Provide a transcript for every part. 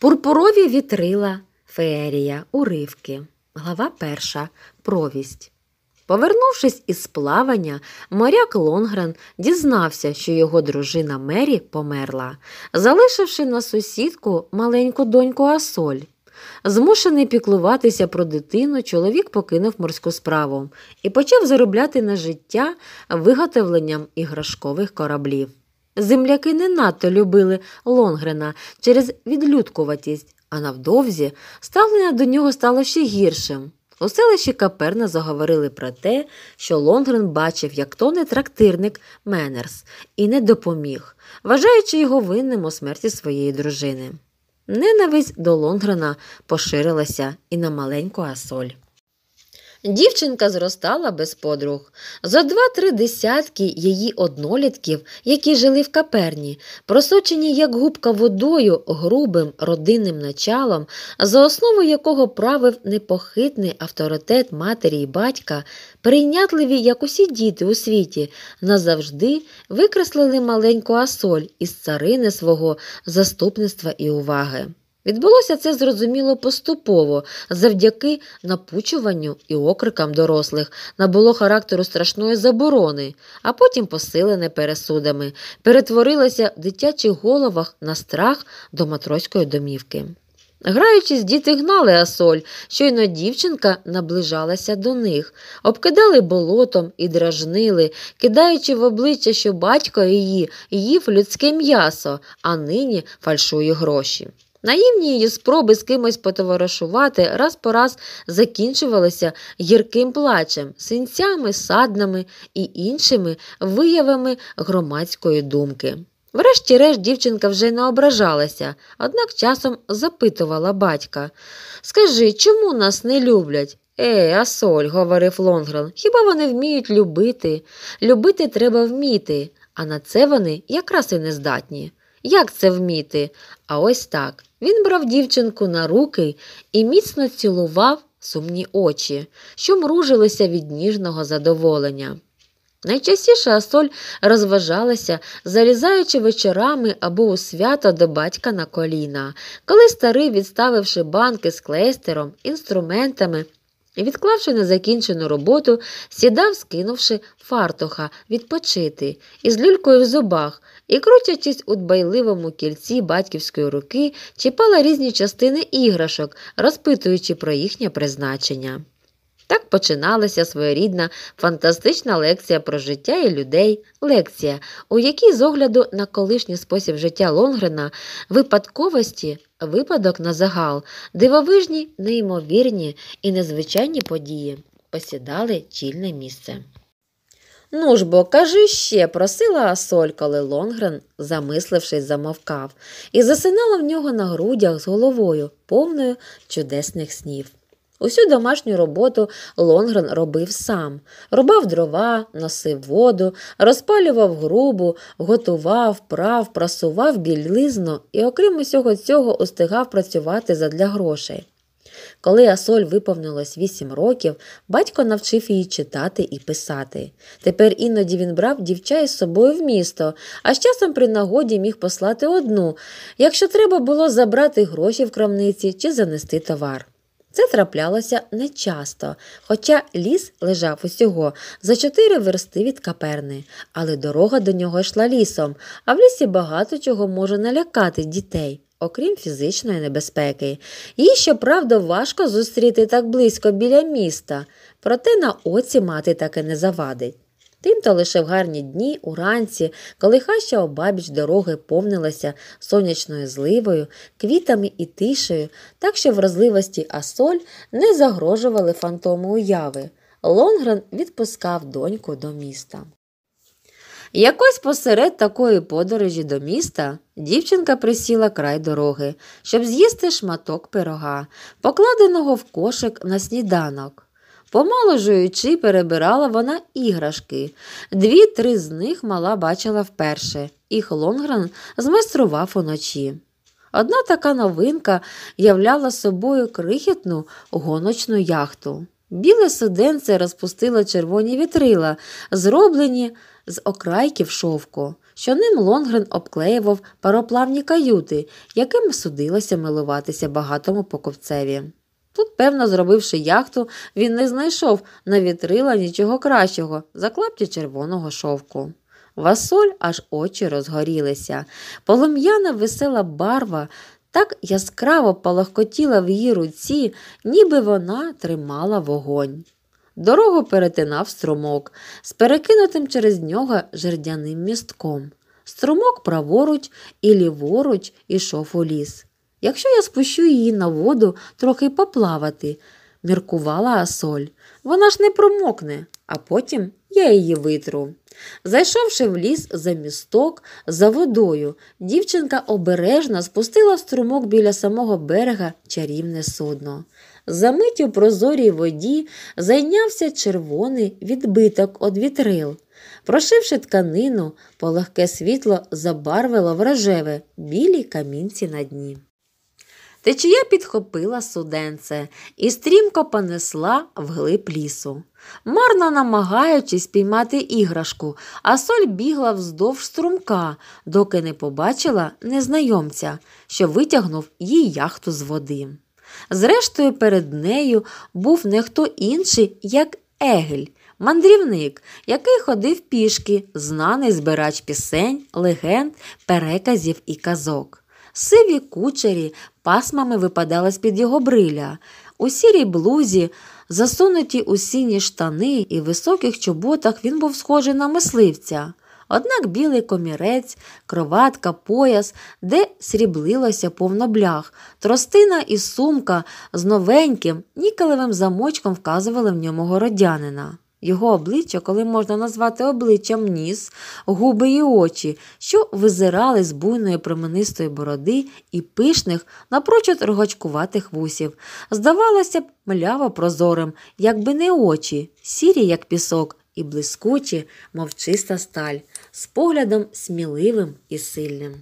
Пурпурові вітрила феерія, уривки. Глава перша. Провість. Повернувшись із плавання, моряк Лонгран дізнався, що його дружина Мері померла, залишивши на сусідку маленьку доньку Асоль. Змушений піклуватися про дитину, чоловік покинув морську справу і почав заробляти на життя виготовленням іграшкових кораблів. Земляки не надто любили Лонгрена через відлюдкуватість, а навдовзі ставлення до нього стало ще гіршим. У селищі Каперна заговорили про те, що Лонгрен бачив, як то не трактирник Менерс, і не допоміг, вважаючи його винним у смерті своєї дружини. Ненависть до Лонгрена поширилася і на маленьку Асоль. Дівчинка зростала без подруг. За два-три десятки її однолітків, які жили в каперні, просочені як губка водою, грубим родинним началом, за основу якого правив непохитний авторитет матері й батька, прийнятливі, як усі діти у світі, назавжди викреслили маленьку асоль із царини свого заступництва і уваги. Відбулося це зрозуміло поступово, завдяки напучуванню і окрикам дорослих, набуло характеру страшної заборони, а потім посилене пересудами, перетворилося в дитячих головах на страх до матроської домівки. Граючись, діти гнали асоль, щойно дівчинка наближалася до них, обкидали болотом і дражнили, кидаючи в обличчя, що батько її їв людське м'ясо, а нині фальшує гроші. Наївні її спроби з кимось потоваришувати раз по раз закінчувалися гірким плачем, синцями, саднами і іншими виявами громадської думки. Врешті-решт дівчинка вже не ображалася, однак часом запитувала батька Скажи, чому нас не люблять? Ей, Асоль, говорив Лонгрен, хіба вони вміють любити? Любити треба вміти, а на це вони якраз і не здатні. Як це вміти? А ось так. Він брав дівчинку на руки і міцно цілував сумні очі, що мружилися від ніжного задоволення. Найчастіше Асоль розважалася, залізаючи вечорами або у свято до батька на коліна, коли старий, відставивши банки з клейстером, інструментами і, відклавши незакінчену роботу, сідав, скинувши фартуха відпочити, із люлькою в зубах і, крутячись у дбайливому кільці батьківської руки, чіпала різні частини іграшок, розпитуючи про їхнє призначення. Так починалася своєрідна фантастична лекція про життя і людей, лекція, у якій з огляду на колишній спосіб життя Лонгрена випадковості Випадок на загал, дивовижні, неймовірні і незвичайні події посідали чільне місце. Ну ж бо, кажи ще, просила Асоль, коли Лонгрен, замислившись, замовкав, і засинала в нього на грудях з головою, повною чудесних снів. Усю домашню роботу Лонгрен робив сам: рубав дрова, носив воду, розпалював грубу, готував, прав, прасував білизну і, окрім усього цього, устигав працювати задля грошей. Коли Асоль виповнилось вісім років, батько навчив її читати і писати. Тепер іноді він брав дівча із собою в місто, а з часом при нагоді міг послати одну, якщо треба було забрати гроші в крамниці чи занести товар. Це траплялося нечасто, хоча ліс лежав усього за чотири версти від каперни, але дорога до нього йшла лісом, а в лісі багато чого може налякати дітей. Окрім фізичної небезпеки, їй, щоправда, важко зустріти так близько біля міста, проте на оці мати таки не завадить. Тим то лише в гарні дні, уранці, коли хаща обабіч дороги повнилася сонячною зливою, квітами і тишею, так що вразливості Асоль не загрожували фантому уяви. Лонгрен відпускав доньку до міста. Якось посеред такої подорожі до міста дівчинка присіла край дороги, щоб з'їсти шматок пирога, покладеного в кошик на сніданок. Помало жуючи, перебирала вона іграшки. Дві-три з них мала бачила вперше, їх Лонгран змайстрував уночі. Одна така новинка являла собою крихітну гоночну яхту. Біле суденце розпустило червоні вітрила, зроблені з окрайків шовку, що ним Лонгрен обклеював пароплавні каюти, яким судилося милуватися багатому покупцеві. Тут, певно, зробивши яхту, він не знайшов на вітрила нічого кращого, заклапті червоного шовку. Васоль аж очі розгорілися. Полум'яна весела барва так яскраво палахкотіла в її руці, ніби вона тримала вогонь. Дорогу перетинав струмок з перекинутим через нього жердяним містком. Струмок праворуч і ліворуч ішов у ліс. Якщо я спущу її на воду трохи поплавати, міркувала Асоль. Вона ж не промокне, а потім я її витру. Зайшовши в ліс за місток, за водою, дівчинка обережно спустила в струмок біля самого берега чарівне судно. Замить у прозорій воді зайнявся червоний відбиток від вітрил. Прошивши тканину, полегке світло забарвило в рожеве білі камінці на дні. Течія підхопила суденце і стрімко понесла вглиб лісу. Марно намагаючись піймати іграшку, а соль бігла вздовж струмка, доки не побачила незнайомця, що витягнув їй яхту з води. Зрештою, перед нею був не хто інший, як Егель, мандрівник, який ходив пішки, знаний збирач пісень, легенд, переказів і казок сиві кучері пасмами випадали з під його бриля, у сірій блузі, засунуті у сіні штани і високих чоботах він був схожий на мисливця. Однак білий комірець, кроватка, пояс, де сріблилося повно блях, тростина і сумка з новеньким, нікелевим замочком вказували в ньому городянина. Його обличчя, коли можна назвати обличчям ніс, губи і очі, що визирали з буйної променистої бороди і пишних, напрочуд рогачкуватих вусів. Здавалося б, мляво прозорим, якби не очі, сірі, як пісок, і блискучі, мов чиста сталь, з поглядом сміливим і сильним.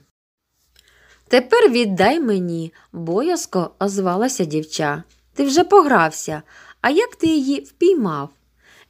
Тепер віддай мені, боязко озвалася дівча. Ти вже погрався, а як ти її впіймав?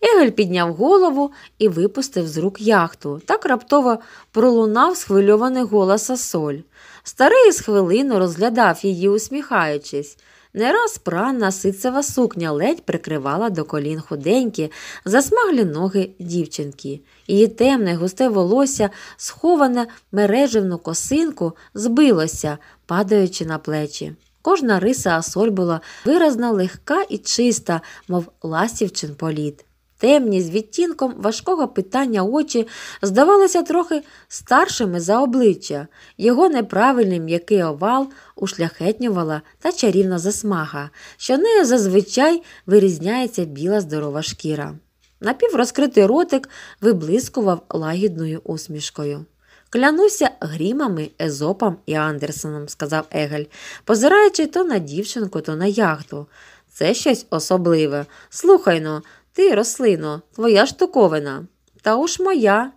Егель підняв голову і випустив з рук яхту. Так раптово пролунав схвильований голос Асоль. Старий з хвилину розглядав її, усміхаючись. Не раз пранна ситцева сукня ледь прикривала до колін худенькі, засмаглі ноги дівчинки. Її темне, густе волосся, сховане мережевну косинку, збилося, падаючи на плечі. Кожна риса асоль була виразно легка і чиста, мов ластівчин політ. Темні з відтінком важкого питання очі здавалися трохи старшими за обличчя, його неправильний м'який овал ушляхетнювала та чарівна засмага, що нею зазвичай вирізняється біла здорова шкіра. Напіврозкритий ротик виблискував лагідною усмішкою. Клянуся грімами, Езопом і Андерсоном, сказав Егель, позираючи то на дівчинку, то на яхту. Це щось особливе. Слухай но, ну, ти, рослино, твоя штуковина. Та уж моя.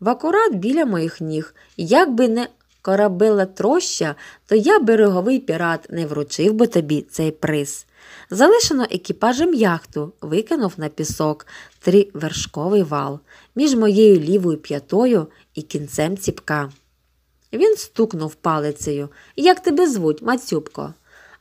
В акурат біля моїх ніг. Якби не корабела троща, то я береговий пірат не вручив би тобі цей приз. Залишено екіпажем яхту, викинув на пісок тривершковий вал між моєю лівою п'ятою і кінцем ціпка. Він стукнув палицею. Як тебе звуть, Мацюбко?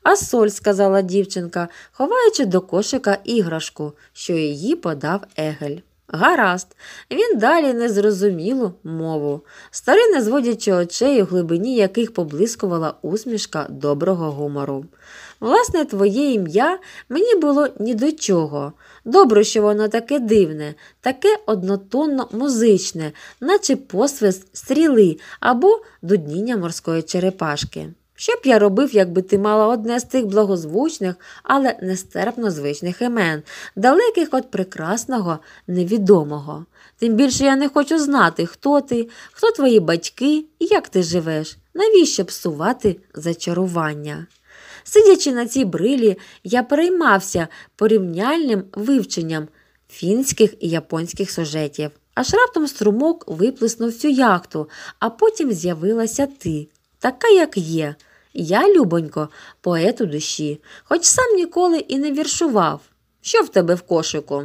А соль, сказала дівчинка, ховаючи до кошика іграшку, що її подав Егель. Гаразд, він далі не незрозумілу мову. Старий, не зводячи очей, у глибині яких поблискувала усмішка доброго гумору. Власне, твоє ім'я мені було ні до чого. Добре, що воно таке дивне, таке однотонно музичне, наче посвист стріли або дудніння морської черепашки. Що б я робив, якби ти мала одне з тих благозвучних, але нестерпно звичних імен, далеких від прекрасного, невідомого. Тим більше я не хочу знати, хто ти, хто твої батьки і як ти живеш, навіщо псувати зачарування. Сидячи на цій брилі, я переймався порівняльним вивченням фінських і японських сюжетів. Аж раптом струмок виплеснув всю яхту, а потім з'явилася ти така, як є. Я, любонько, поет у душі, хоч сам ніколи і не віршував. Що в тебе в кошику?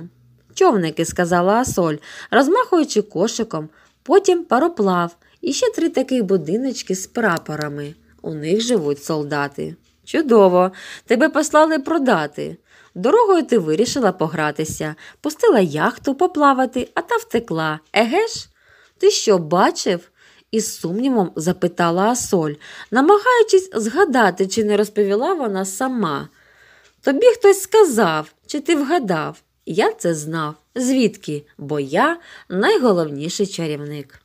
Човники, сказала Асоль, розмахуючи кошиком, потім пароплав і ще три таких будиночки з прапорами. У них живуть солдати. Чудово, тебе послали продати. Дорогою ти вирішила погратися, пустила яхту поплавати, а та втекла. Еге ж? Ти що бачив? із сумнівом запитала Асоль, намагаючись згадати, чи не розповіла вона сама. Тобі хтось сказав, чи ти вгадав, я це знав. Звідки? Бо я найголовніший чарівник.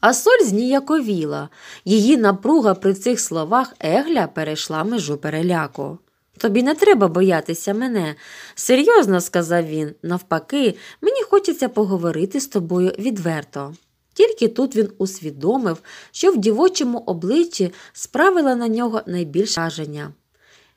Асоль зніяковіла. Її напруга при цих словах Егля перейшла межу переляку. Тобі не треба боятися мене, серйозно сказав він. Навпаки, мені хочеться поговорити з тобою відверто. Тільки тут він усвідомив, що в дівочому обличчі справила на нього найбільше враження.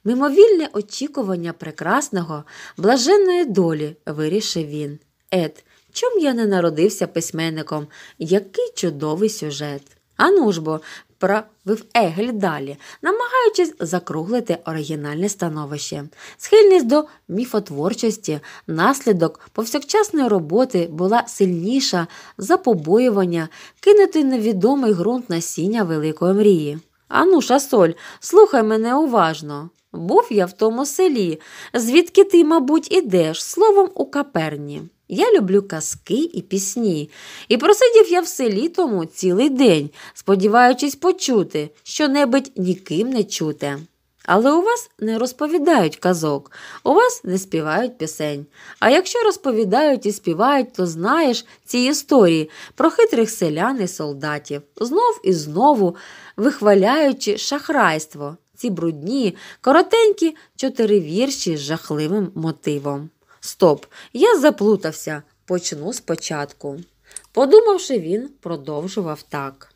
Мимовільне очікування прекрасного, блаженної долі, вирішив він. Ед, чом я не народився письменником? Який чудовий сюжет. Ану ж бо, правив Егель далі, намагаючись закруглити оригінальне становище. Схильність до міфотворчості, наслідок повсякчасної роботи була сильніша за побоювання кинути невідомий ґрунт насіння великої мрії. Ану, шасоль, слухай мене уважно. Був я в тому селі, звідки ти, мабуть, ідеш, словом у каперні. Я люблю казки і пісні, і просидів я в селі тому цілий день, сподіваючись почути, що небудь ніким не чуте. Але у вас не розповідають казок, у вас не співають пісень. А якщо розповідають і співають, то знаєш ці історії про хитрих селян і солдатів, знов і знову вихваляючи шахрайство ці брудні, коротенькі чотири вірші з жахливим мотивом. Стоп, я заплутався, почну спочатку. Подумавши, він продовжував так.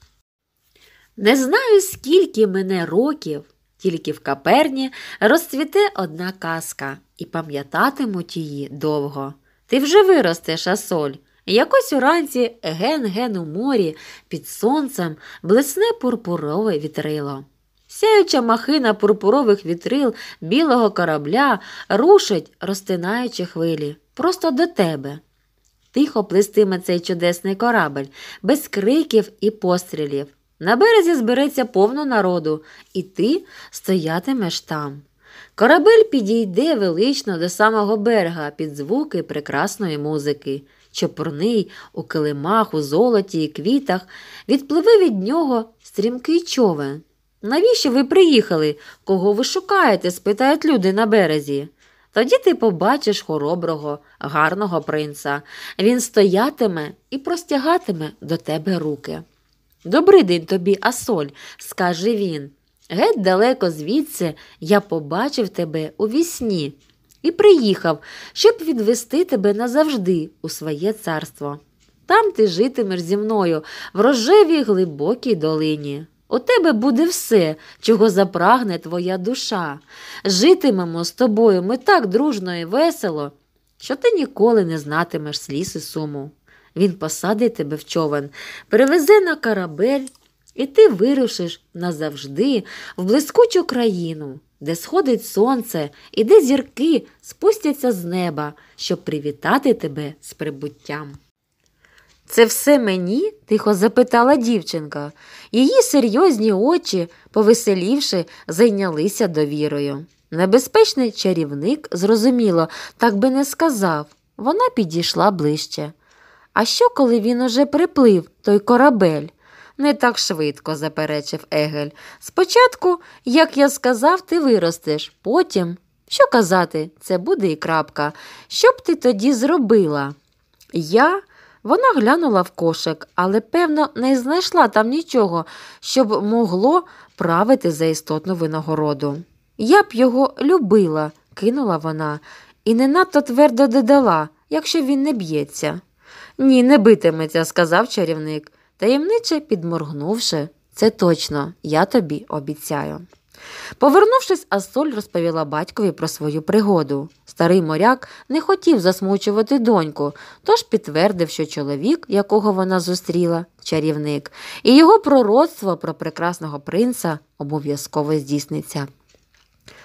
Не знаю, скільки мене років, тільки в каперні розцвіте одна казка, і пам'ятатимуть її довго. Ти вже виростеш, Асоль. Якось уранці ген-ген у морі під сонцем блисне пурпурове вітрило. Сяюча махина пурпурових вітрил білого корабля рушить, розтинаючи хвилі, просто до тебе. Тихо плестиме цей чудесний корабль, без криків і пострілів. На березі збереться повно народу, і ти стоятимеш там. Корабель підійде велично до самого берега під звуки прекрасної музики. Чопурний у килимах, у золоті і квітах відпливе від нього стрімкий човен. Навіщо ви приїхали? Кого ви шукаєте? спитають люди на березі. Тоді ти побачиш хороброго, гарного принца. Він стоятиме і простягатиме до тебе руки. «Добрий день тобі, Асоль, скаже він. Геть далеко звідси я побачив тебе у вісні і приїхав, щоб відвести тебе назавжди у своє царство. Там ти житимеш зі мною в рожевій глибокій долині. У тебе буде все, чого запрагне твоя душа. Житимемо з тобою ми так дружно і весело, що ти ніколи не знатимеш сліз і суму. Він посадить тебе в човен, перевезе на корабель, і ти вирушиш назавжди в блискучу країну, де сходить сонце і де зірки спустяться з неба, щоб привітати тебе з прибуттям. Це все мені? тихо запитала дівчинка. Її серйозні очі, повеселівши, зайнялися довірою. Небезпечний чарівник, зрозуміло, так би не сказав. Вона підійшла ближче. А що, коли він уже приплив, той корабель? Не так швидко, заперечив Егель. Спочатку, як я сказав, ти виростеш, потім. Що казати, це буде і крапка. Що б ти тоді зробила? Я вона глянула в кошик, але, певно, не знайшла там нічого, щоб могло правити за істотну винагороду. Я б його любила, кинула вона, і не надто твердо додала, якщо він не б'ється. Ні, не битиметься, сказав чарівник, таємниче підморгнувши. Це точно, я тобі обіцяю. Повернувшись, Асоль розповіла батькові про свою пригоду. Старий моряк не хотів засмучувати доньку, тож підтвердив, що чоловік, якого вона зустріла, чарівник, і його пророцтво про прекрасного принца обов'язково здійсниться.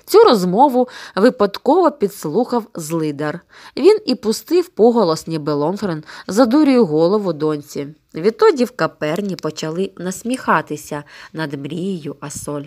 Цю розмову випадково підслухав злидар. Він і пустив поголос, ніби Лонгрен задурює голову доньці. Відтоді в каперні почали насміхатися над мрією Асоль.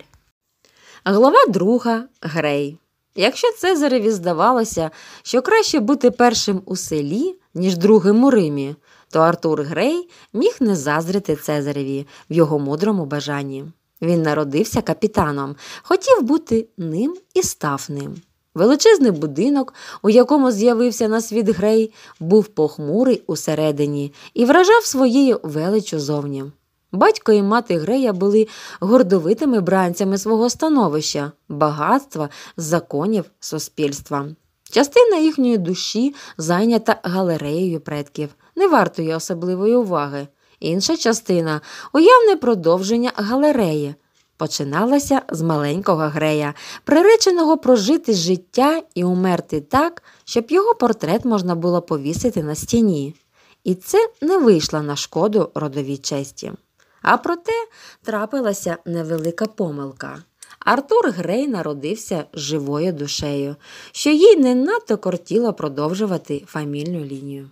Глава друга Грей. Якщо Цезареві здавалося, що краще бути першим у селі, ніж другим у Римі, то Артур Грей міг не заздрити Цезареві в його мудрому бажанні. Він народився капітаном, хотів бути ним і став ним. Величезний будинок, у якому з'явився на світ грей, був похмурий усередині і вражав своєю величу зовні. Батько і мати Грея були гордовитими бранцями свого становища, багатства, законів, суспільства. Частина їхньої душі зайнята галереєю предків, не вартує особливої уваги. Інша частина уявне продовження галереї. Починалася з маленького грея, приреченого прожити життя і умерти так, щоб його портрет можна було повісити на стіні. І це не вийшло на шкоду родовій честі. А проте трапилася невелика помилка. Артур Грей народився живою душею, що їй не надто кортіло продовжувати фамільну лінію.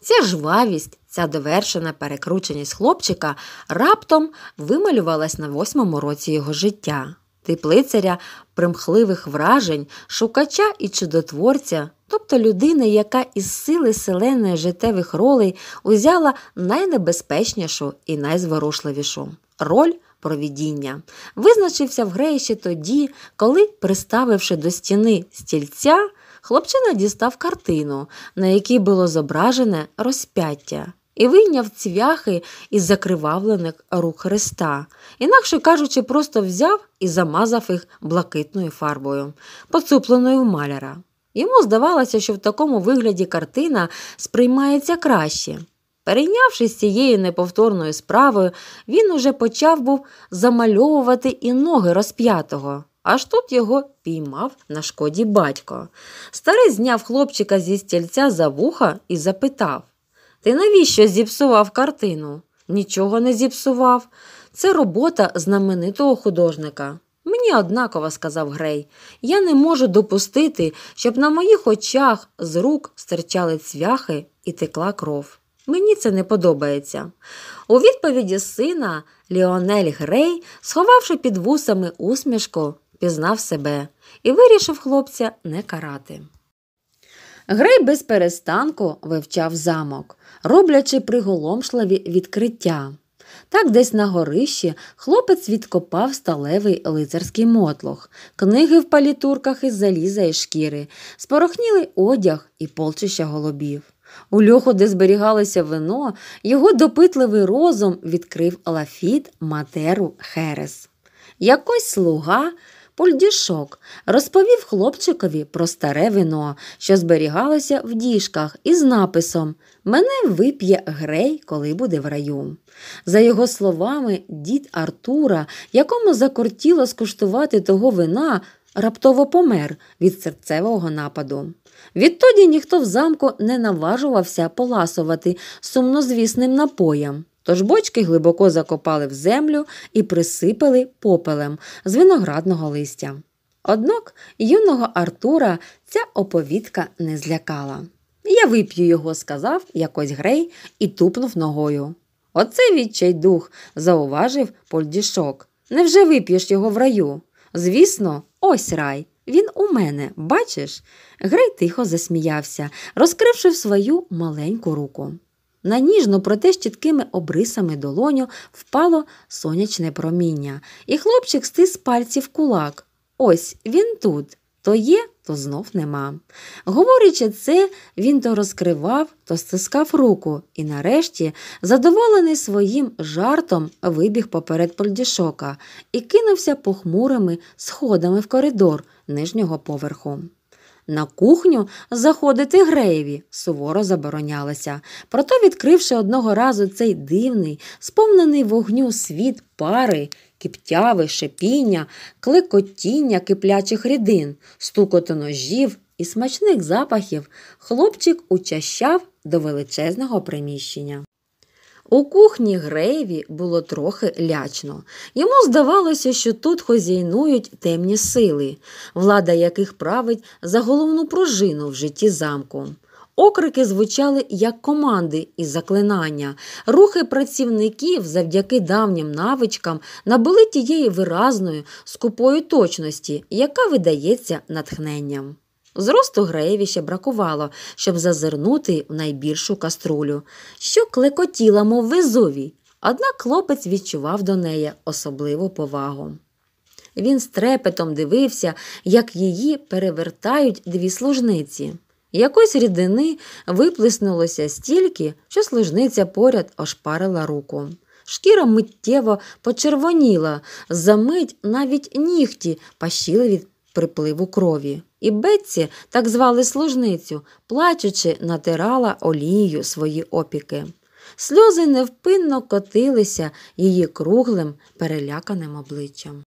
Ця жвавість, ця довершена перекрученість хлопчика раптом вималювалась на восьмому році його життя. теплицаря примхливих вражень, шукача і чудотворця тобто людини, яка із сили селеної життєвих ролей узяла найнебезпечнішу і найзворушливішу роль. Провідіння визначився в греї ще тоді, коли, приставивши до стіни стільця, хлопчина дістав картину, на якій було зображене розп'яття, і вийняв цвяхи із закривавлених рук Христа, інакше кажучи, просто взяв і замазав їх блакитною фарбою, поцупленою в маляра. Йому здавалося, що в такому вигляді картина сприймається краще. Перейнявшись цією неповторною справою, він уже почав був замальовувати і ноги розп'ятого. Аж тут його піймав на шкоді батько. Старий зняв хлопчика зі стільця за вуха і запитав Ти навіщо зіпсував картину? Нічого не зіпсував. Це робота знаменитого художника. Мені однаково, сказав Грей, я не можу допустити, щоб на моїх очах з рук стирчали цвяхи і текла кров. Мені це не подобається. У відповіді сина Ліонель Грей, сховавши під вусами усмішку, пізнав себе і вирішив хлопця не карати. Грей без перестанку вивчав замок, роблячи приголомшливі відкриття. Так десь на горищі хлопець відкопав сталевий лицарський мотлох, книги в палітурках із заліза і шкіри, спорохнілий одяг і полчища голубів. У льоху, де зберігалося вино, його допитливий розум відкрив лафіт матеру Херес. Якось слуга Польдішок розповів хлопчикові про старе вино, що зберігалося в діжках, із написом Мене вип'є грей, коли буде в раю. За його словами, дід Артура, якому закортіло скуштувати того вина, раптово помер від серцевого нападу. Відтоді ніхто в замку не наважувався поласувати сумнозвісним напоєм. Тож бочки глибоко закопали в землю і присипали попелем з виноградного листя. Однак юного Артура ця оповідка не злякала. Я вип'ю його, сказав якось грей і тупнув ногою. Оце відчай дух, зауважив Польдішок. Невже вип'єш його в раю? Звісно, ось рай. Він у мене, бачиш? Грей тихо засміявся, розкривши свою маленьку руку. На ніжну, проте з чіткими обрисами долоню впало сонячне проміння, і хлопчик стис пальців кулак. Ось він тут. То є, то знов нема. Говорячи це, він то розкривав, то стискав руку і, нарешті, задоволений своїм жартом, вибіг поперед Польдішока і кинувся похмурими сходами в коридор нижнього поверху. На кухню заходити греєві суворо заборонялося. Проте, відкривши одного разу цей дивний, сповнений вогню світ пари, киптяви, шипіння, клекотіння киплячих рідин, стукоту ножів і смачних запахів, хлопчик учащав до величезного приміщення. У кухні Грейві було трохи лячно. Йому здавалося, що тут хозяйнують темні сили, влада яких править за головну пружину в житті замку. Окрики звучали як команди і заклинання. Рухи працівників завдяки давнім навичкам набули тієї виразної, скупої точності, яка видається натхненням. Зросту Греєві ще бракувало, щоб зазирнути в найбільшу каструлю, що клекотіла, мов везувій. Однак хлопець відчував до неї особливу повагу. Він з трепетом дивився, як її перевертають дві служниці. Якось рідини виплеснулося стільки, що служниця поряд ошпарила руку. Шкіра миттєво почервоніла, за мить навіть нігті пащили від припливу крові. І Бетці, так звали служницю, плачучи, натирала олією свої опіки. Сльози невпинно котилися її круглим, переляканим обличчям.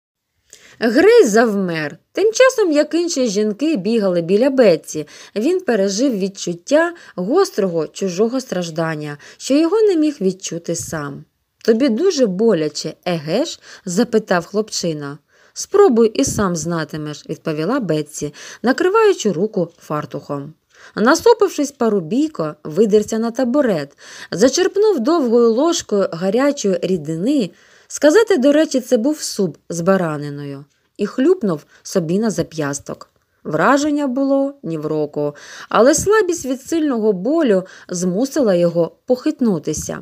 Грей завмер. Тим часом, як інші жінки бігали біля Бетці, він пережив відчуття гострого чужого страждання, що його не міг відчути сам. Тобі дуже боляче, егеш? запитав хлопчина. Спробуй і сам знатимеш, відповіла Бетсі, накриваючи руку фартухом. Насопившись парубійко, видерся на табурет, зачерпнув довгою ложкою гарячої рідини. Сказати, до речі, це був суп з бараниною, і хлюпнув собі на зап'ясток. Враження було ні в року, але слабість від сильного болю змусила його похитнутися.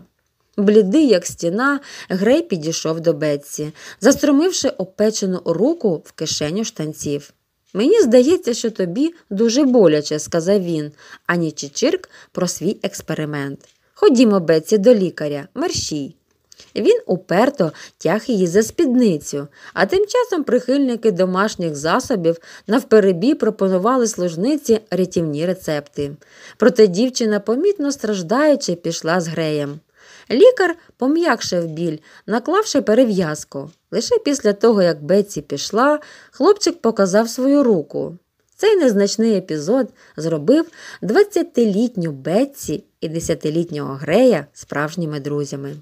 Блідий, як стіна, Грей підійшов до Бетсі, застромивши опечену руку в кишеню штанців. Мені здається, що тобі дуже боляче, сказав він, ані Чичирк про свій експеримент. Ходімо, Бетсі, до лікаря, мерщій. Він уперто тяг її за спідницю, а тим часом прихильники домашніх засобів навперебі пропонували служниці рятівні рецепти. Проте дівчина, помітно страждаючи, пішла з греєм. Лікар пом'якшив біль, наклавши перев'язку. Лише після того, як Бетсі пішла, хлопчик показав свою руку. Цей незначний епізод зробив 20-літню Бетсі і 10-літнього Грея справжніми друзями.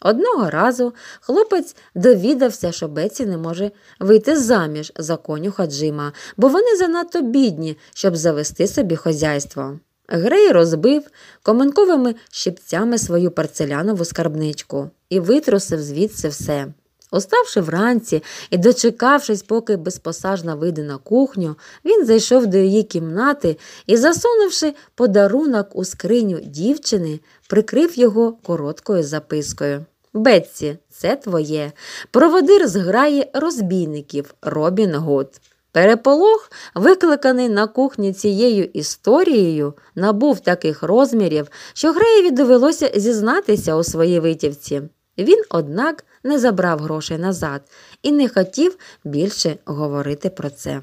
Одного разу хлопець довідався, що Бетсі не може вийти заміж за конюха Джима, бо вони занадто бідні, щоб завести собі хазяйство. Грей розбив коменковими щипцями свою парцелянову скарбничку і витросив звідси все. Оставши вранці і дочекавшись, поки безпосажна вийде на кухню, він зайшов до її кімнати і, засунувши подарунок у скриню дівчини, прикрив його короткою запискою. Бетці, це твоє. Проводир з розбійників Робін Гуд. Переполох, викликаний на кухні цією історією, набув таких розмірів, що Греєві довелося зізнатися у своїй витівці. Він, однак, не забрав грошей назад і не хотів більше говорити про це.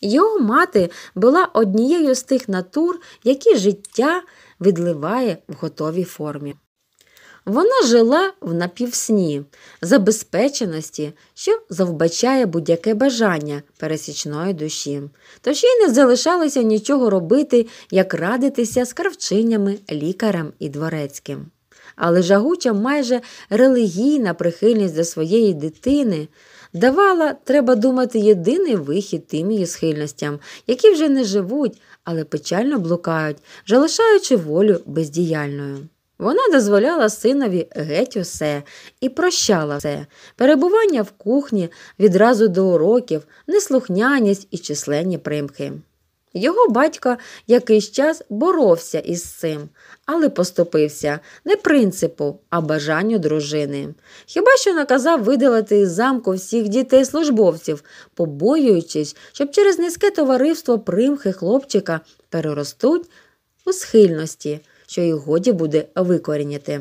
Його мати була однією з тих натур, які життя відливає в готовій формі. Вона жила в напівсні, забезпеченості, що завбачає будь-яке бажання пересічної душі, тож їй не залишалося нічого робити, як радитися з кравчинями, лікарем і дворецьким. Але жагуча майже релігійна прихильність до своєї дитини давала, треба думати, єдиний вихід тим її схильностям, які вже не живуть, але печально блукають, залишаючи волю бездіяльною. Вона дозволяла синові геть усе і прощала все, перебування в кухні відразу до уроків, неслухняність і численні примхи. Його батько якийсь час боровся із цим, але поступився не принципу, а бажанню дружини. Хіба що наказав видалити із замку всіх дітей службовців, побоюючись, щоб через низьке товариство примхи хлопчика переростуть у схильності що й годі буде викоріняти.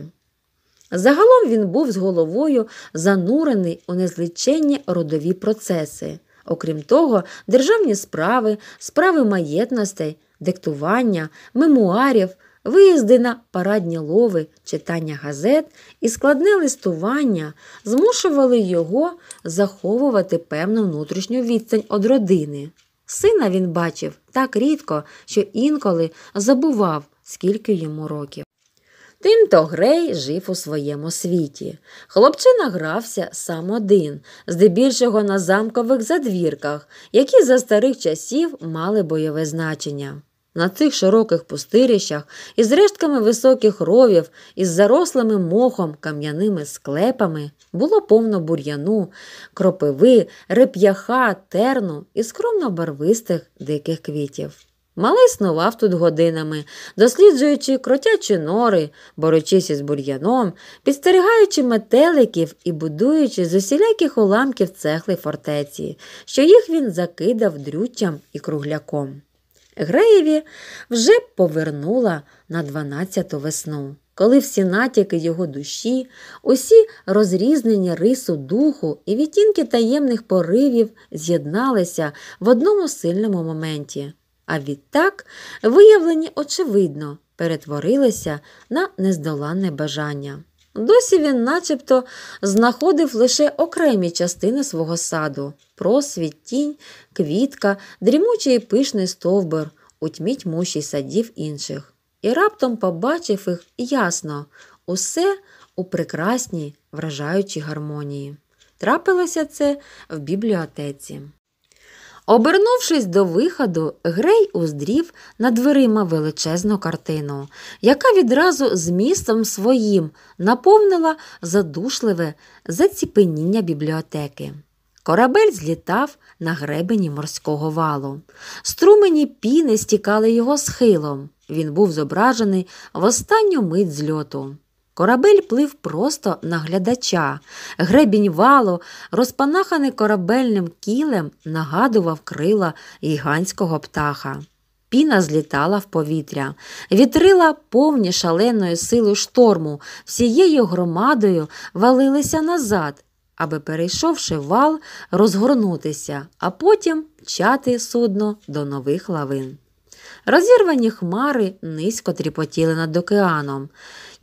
Загалом він був з головою занурений у незліченні родові процеси, окрім того, державні справи, справи маєтностей, диктування, мемуарів, виїзди на парадні лови, читання газет і складне листування змушували його заховувати певну внутрішню відстань від родини. Сина він бачив так рідко, що інколи забував, скільки йому років. Тимто Грей жив у своєму світі. Хлопчина грався сам один, здебільшого на замкових задвірках, які за старих часів мали бойове значення. На цих широких пустирищах із рештками високих ровів, із зарослими мохом, кам'яними склепами було повно бур'яну, кропиви, реп'яха, терну і скромно барвистих диких квітів. Малий снував тут годинами, досліджуючи кротячі нори, борочись із бур'яном, підстерігаючи метеликів і будуючи з усіляких уламків цехли фортеці, що їх він закидав дрючам і кругляком. Греєві вже повернула на дванадцяту весну. Коли всі натяки його душі, усі розрізнення рису духу і відтінки таємних поривів з'єдналися в одному сильному моменті, а відтак виявлені, очевидно, перетворилися на нездоланне бажання. Досі він начебто знаходив лише окремі частини свого саду просвіт, тінь, квітка, дрімучий і пишний стовбур, у тьмі тьмущий садів інших, і раптом побачив їх ясно усе у прекрасній, вражаючій гармонії. Трапилося це в бібліотеці. Обернувшись до виходу, Грей уздрів над дверима величезну картину, яка відразу з містом своїм наповнила задушливе заціпеніння бібліотеки. Корабель злітав на гребені морського валу. Струмені піни стікали його схилом. Він був зображений в останню мить зльоту. Корабель плив просто на глядача. Гребінь валу, розпанаханий корабельним кілем, нагадував крила гігантського птаха. Піна злітала в повітря, вітрила повні шаленої сили шторму, всією громадою валилися назад, аби, перейшовши вал, розгорнутися, а потім чати судно до нових лавин. Розірвані хмари низько тріпотіли над океаном.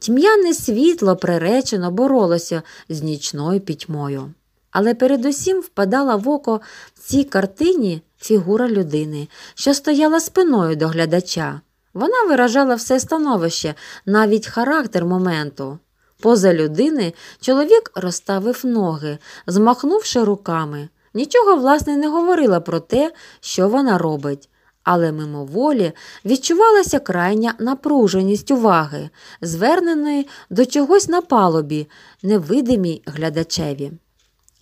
Тьм'яне світло приречено боролося з нічною пітьмою. Але передусім впадала в око в цій картині фігура людини, що стояла спиною до глядача. Вона виражала все становище, навіть характер моменту. Поза людини чоловік розставив ноги, змахнувши руками. Нічого, власне, не говорила про те, що вона робить але мимоволі відчувалася крайня напруженість уваги, зверненої до чогось на палубі, невидимій глядачеві.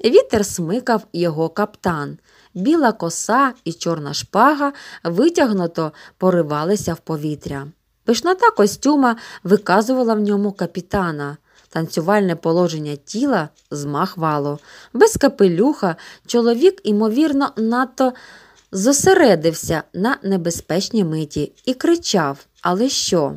Вітер смикав його каптан. Біла коса і чорна шпага витягнуто поривалися в повітря. Пишнота костюма виказувала в ньому капітана. Танцювальне положення тіла змахвало. Без капелюха чоловік, імовірно, надто зосередився на небезпечній миті і кричав, але що?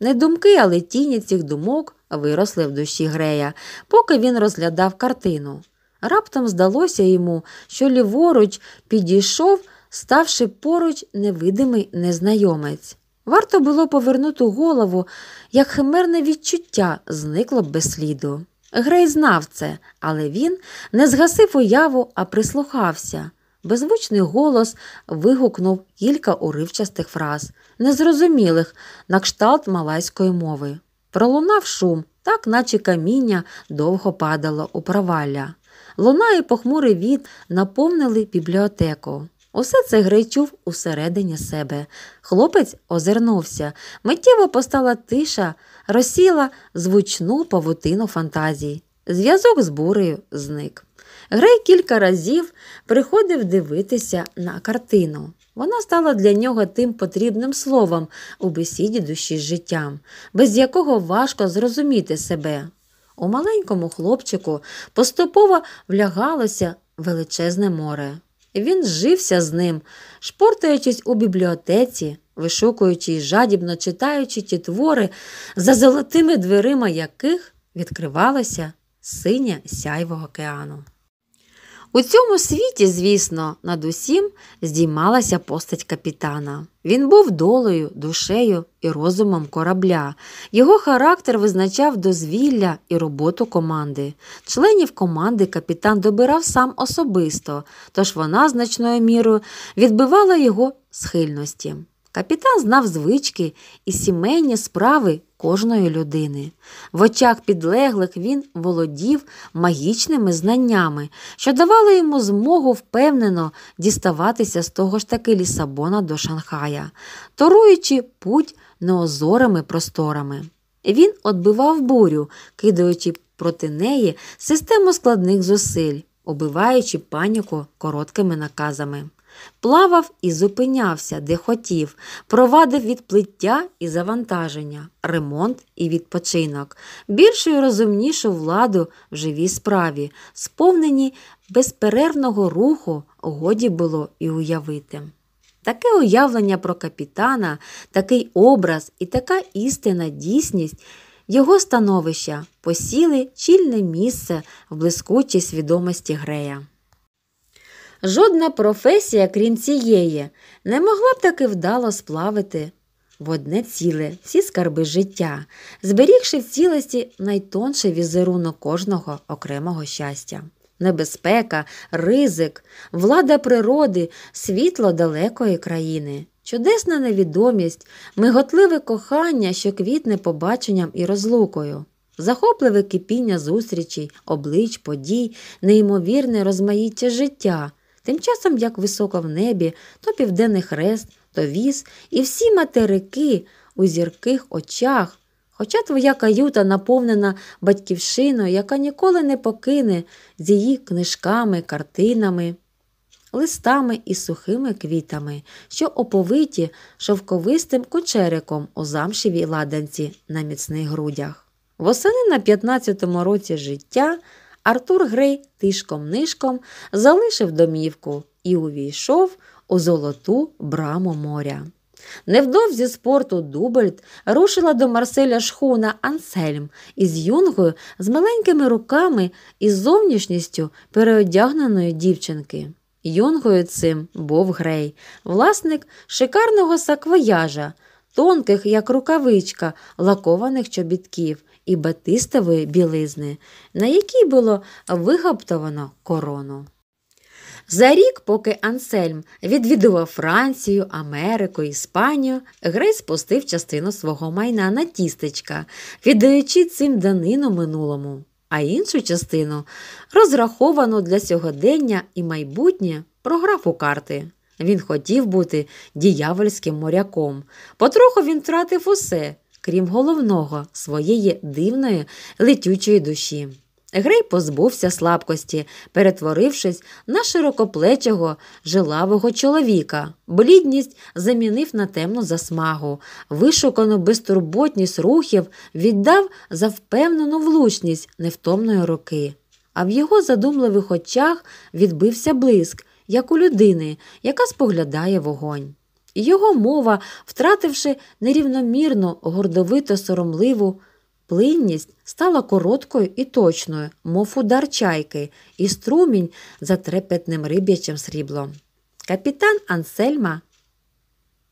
Не думки, але тіні цих думок виросли в душі Грея, поки він розглядав картину. Раптом здалося йому, що ліворуч підійшов, ставши поруч невидимий незнайомець. Варто було повернути голову, як химерне відчуття зникло б без сліду. Грей знав це, але він не згасив уяву, а прислухався. Беззвучний голос вигукнув кілька уривчастих фраз, незрозумілих на кшталт малайської мови. Пролунав шум, так наче каміння довго падало у провалля. Луна і похмурий від наповнили бібліотеку. Усе це Грей чув усередині себе. Хлопець озирнувся. Миттєво постала тиша, розсіла звучну павутину фантазій. Зв'язок з бурею зник. Грей кілька разів приходив дивитися на картину. Вона стала для нього тим потрібним словом у бесіді душі з життям, без якого важко зрозуміти себе. У маленькому хлопчику поступово влягалося величезне море. Він жився з ним, шпортуючись у бібліотеці, вишукуючи й жадібно читаючи ті твори, за золотими дверима яких відкривалося синє сяйво океану. У цьому світі, звісно, над усім здіймалася постать капітана. Він був долею, душею і розумом корабля. Його характер визначав дозвілля і роботу команди. Членів команди капітан добирав сам особисто, тож вона значною мірою відбивала його схильності. Капітан знав звички і сімейні справи кожної людини. В очах підлеглих він володів магічними знаннями, що давали йому змогу впевнено діставатися з того ж таки Лісабона до Шанхая, торуючи путь неозорими просторами. Він отбивав бурю, кидаючи проти неї систему складних зусиль, оббиваючи паніку короткими наказами плавав і зупинявся, де хотів, провадив відплиття і завантаження, ремонт і відпочинок, більшу розумнішу владу в живій справі, сповнені безперервного руху, годі було і уявити. Таке уявлення про капітана, такий образ і така істина дійсність. Його становища посіли чільне місце в блискучій свідомості Грея. Жодна професія, крім цієї, не могла б таки вдало сплавити в одне ціле всі скарби життя, зберігши в цілості найтонший візерунок кожного окремого щастя. Небезпека, ризик, влада природи, світло далекої країни, чудесна невідомість, миготливе кохання, що квітне побаченням і розлукою, захопливе кипіння зустрічей, облич, подій, неймовірне розмаїття життя, Тим часом, як високо в небі, то Південний Хрест, то віз, і всі материки у зірких очах. Хоча твоя каюта наповнена батьківщиною, яка ніколи не покине з її книжками, картинами, листами і сухими квітами, що оповиті шовковистим кучериком у замшевій ладанці на міцних грудях. Восени на 15-му році життя Артур Грей тишком нишком залишив домівку і увійшов у золоту браму моря. Невдовзі з порту Дубельт рушила до Марселя шхуна Ансельм із юнгою з маленькими руками і зовнішністю переодягненої дівчинки. Юнгою цим був грей, власник шикарного саквояжа – тонких, як рукавичка, лакованих чобітків і батистової білизни, на якій було вигаптовано корону. За рік, поки Ансельм відвідував Францію, Америку, Іспанію, Грей спустив частину свого майна на тістечка, віддаючи цим данину минулому, а іншу частину розраховану для сьогодення і майбутнє програв у карти. Він хотів бути діявольським моряком. Потроху він втратив усе, крім головного, своєї дивної летючої душі. Грей позбувся слабкості, перетворившись на широкоплечого жилавого чоловіка. Блідність замінив на темну засмагу, вишукану безтурботність рухів віддав за впевнену влучність невтомної руки. А в його задумливих очах відбився блиск, як у людини, яка споглядає вогонь. Його мова, втративши нерівномірно, гордовито соромливу плинність, стала короткою і точною, мов удар чайки, і струмінь за трепетним риб'ячим сріблом. Капітан Ансельма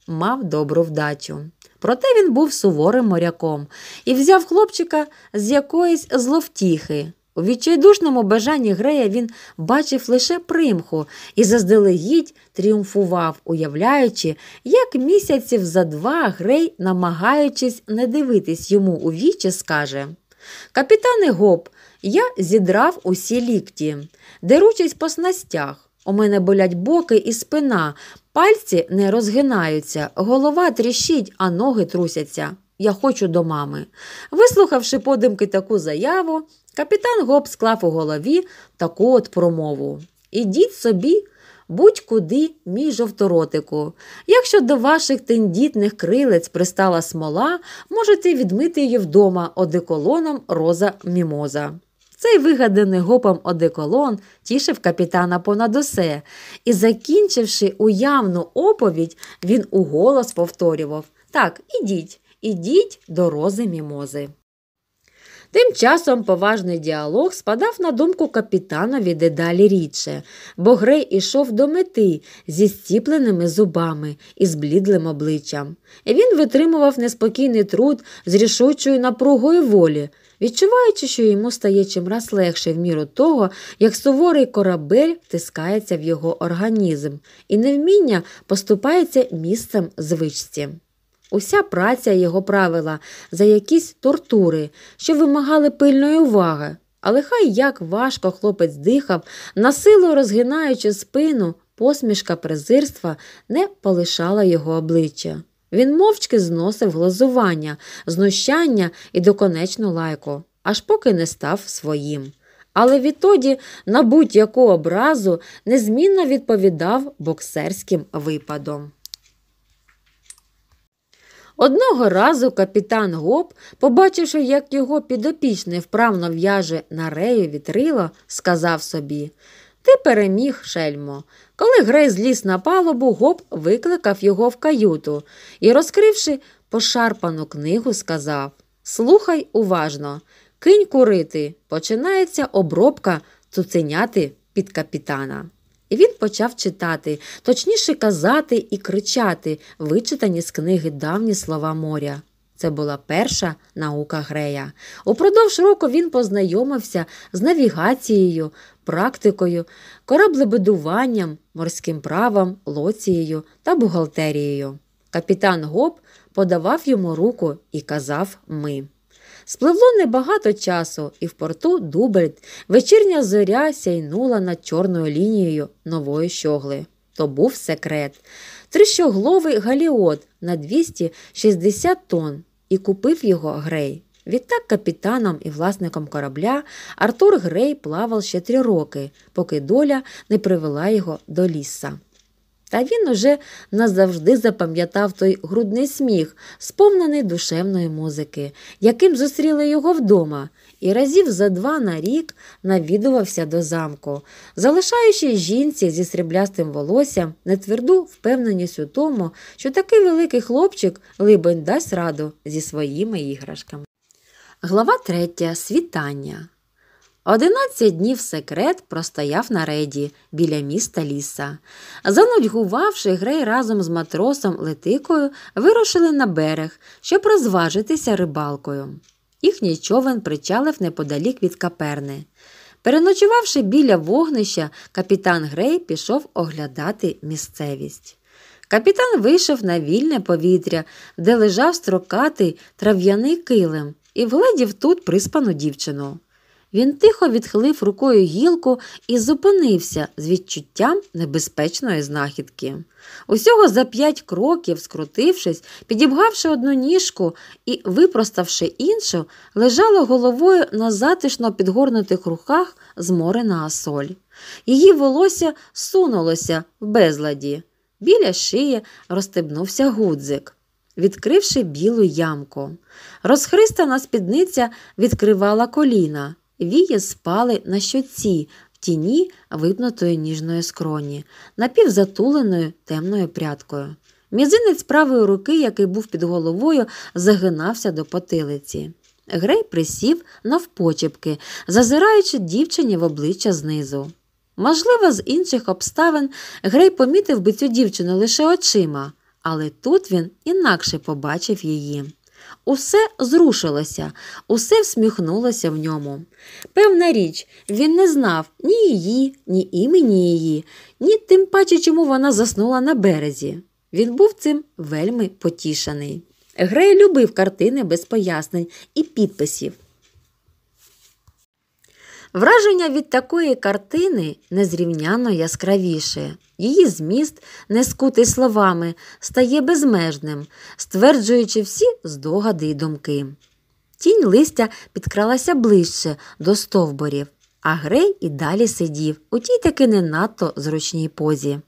мав добру вдачу. Проте він був суворим моряком і взяв хлопчика з якоїсь зловтіхи. У відчайдушному бажанні Грея він бачив лише примху і заздалегідь тріумфував, уявляючи, як місяців за два Грей, намагаючись не дивитись йому у вічі, скаже Капітане Гоп, я зідрав усі лікті, деручись по снастях. У мене болять боки і спина, пальці не розгинаються, голова тріщить, а ноги трусяться. Я хочу до мами. Вислухавши подимки таку заяву, Капітан Гоп склав у голові таку от промову Ідіть собі, будь-куди, мій жовторотику. Якщо до ваших тендітних крилець пристала смола, можете відмити її вдома одеколоном роза мімоза. Цей вигаданий гопом одеколон тішив капітана понад усе, і, закінчивши уявну оповідь, він уголос повторював Так, ідіть, ідіть до рози мімози. Тим часом поважний діалог спадав на думку капітанові дедалі рідше, бо Грей ішов до мети зі стіпленими зубами і зблідлим обличчям. Він витримував неспокійний труд з рішучою напругою волі, відчуваючи, що йому стає чимраз легше в міру того, як суворий корабель втискається в його організм, і невміння поступається місцем звичці. Уся праця його правила за якісь тортури, що вимагали пильної уваги, але хай як важко хлопець дихав, насилу розгинаючи спину, посмішка презирства не полишала його обличчя. Він мовчки зносив глазування, знущання і доконечну лайку, аж поки не став своїм. Але відтоді на будь-яку образу незмінно відповідав боксерським випадом. Одного разу капітан Гоп, побачивши, як його підопічний вправно в'яже на рею вітрило, сказав собі Ти переміг, шельмо. Коли Грей зліз на палубу, гоп викликав його в каюту і, розкривши пошарпану книгу, сказав Слухай уважно, кинь курити. Починається обробка цуценяти під капітана. І він почав читати, точніше казати і кричати, вичитані з книги давні слова моря. Це була перша наука Грея. Упродовж року він познайомився з навігацією, практикою, кораблебудуванням, морським правом, лоцією та бухгалтерією. Капітан Гоп подавав йому руку і казав ми. Спливло небагато часу, і в порту Дубельт вечірня зоря сяйнула над чорною лінією нової щогли. То був секрет. Трищогловий галіот на 260 тонн і купив його грей. Відтак капітаном і власником корабля Артур Грей плавав ще три роки, поки доля не привела його до ліса. Та він уже назавжди запам'ятав той грудний сміх, сповнений душевної музики, яким зустріли його вдома, і разів за два на рік навідувався до замку, залишаючи жінці зі сріблястим волоссям нетверду впевненість у тому, що такий великий хлопчик либонь дасть раду зі своїми іграшками. Глава третя. Світання. Одинадцять днів секрет простояв на рейді біля міста ліса. Занудьгувавши, грей разом з матросом летикою, вирушили на берег, щоб розважитися рибалкою. Їхній човен причалив неподалік від каперни. Переночувавши біля вогнища, капітан Грей пішов оглядати місцевість. Капітан вийшов на вільне повітря, де лежав строкатий трав'яний килим, і вгледів тут приспану дівчину. Він тихо відхилив рукою гілку і зупинився з відчуттям небезпечної знахідки. Усього за п'ять кроків, скрутившись, підібгавши одну ніжку і випроставши іншу, лежало головою на затишно підгорнутих руках зморена асоль. Її волосся сунулося в безладі. Біля шиї розстебнувся гудзик. Відкривши білу ямку. Розхристана спідниця відкривала коліна. Вії спали на щоці, в тіні випнутої ніжної скроні, напівзатуленою темною прядкою. Мізинець правої руки, який був під головою, загинався до потилиці. Грей присів навпочепки, зазираючи дівчині в обличчя знизу. Можливо, з інших обставин Грей помітив би цю дівчину лише очима, але тут він інакше побачив її. Усе зрушилося, усе всміхнулося в ньому. Певна річ, він не знав ні її, ні імені її, ні тим паче, чому вона заснула на березі. Він був цим вельми потішений. Грей любив картини без пояснень і підписів. Враження від такої картини незрівняно яскравіше. Її зміст, не скутий словами, стає безмежним, стверджуючи всі здогади й думки. Тінь листя підкралася ближче до стовборів, а Грей і далі сидів у тій таки не надто зручній позі.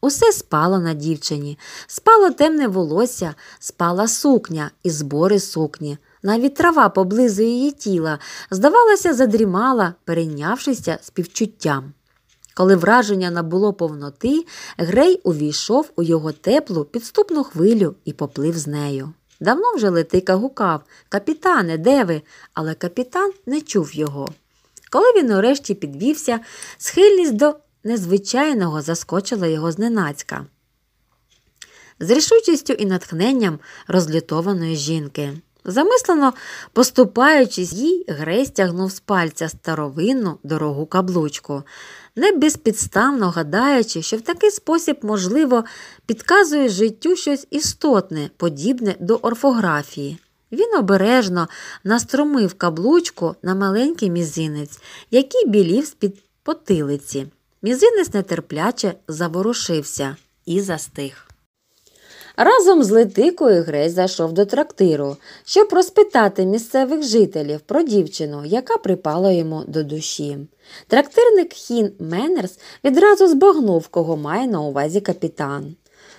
Усе спало на дівчині, спало темне волосся, спала сукня і збори сукні, навіть трава поблизу її тіла, здавалося, задрімала, перейнявшися співчуттям. Коли враження набуло повноти, Грей увійшов у його теплу, підступну хвилю і поплив з нею. Давно вже летика гукав Капітане, де ви? Але капітан не чув його. Коли він нарешті підвівся, схильність до незвичайного заскочила його зненацька. З рішучістю і натхненням розлютованої жінки. Замислено поступаючись їй, Грей стягнув з пальця старовинну дорогу каблучку, не безпідставно гадаючи, що в такий спосіб, можливо, підказує життю щось істотне, подібне до орфографії. Він обережно наструмив каблучку на маленький мізинець, який білів з-під потилиці. Мізинець нетерпляче заворушився і застиг. Разом з Летикою Грей зайшов до трактиру, щоб розпитати місцевих жителів про дівчину, яка припала йому до душі. Трактирник Хін Менерс відразу збагнув, кого має на увазі капітан.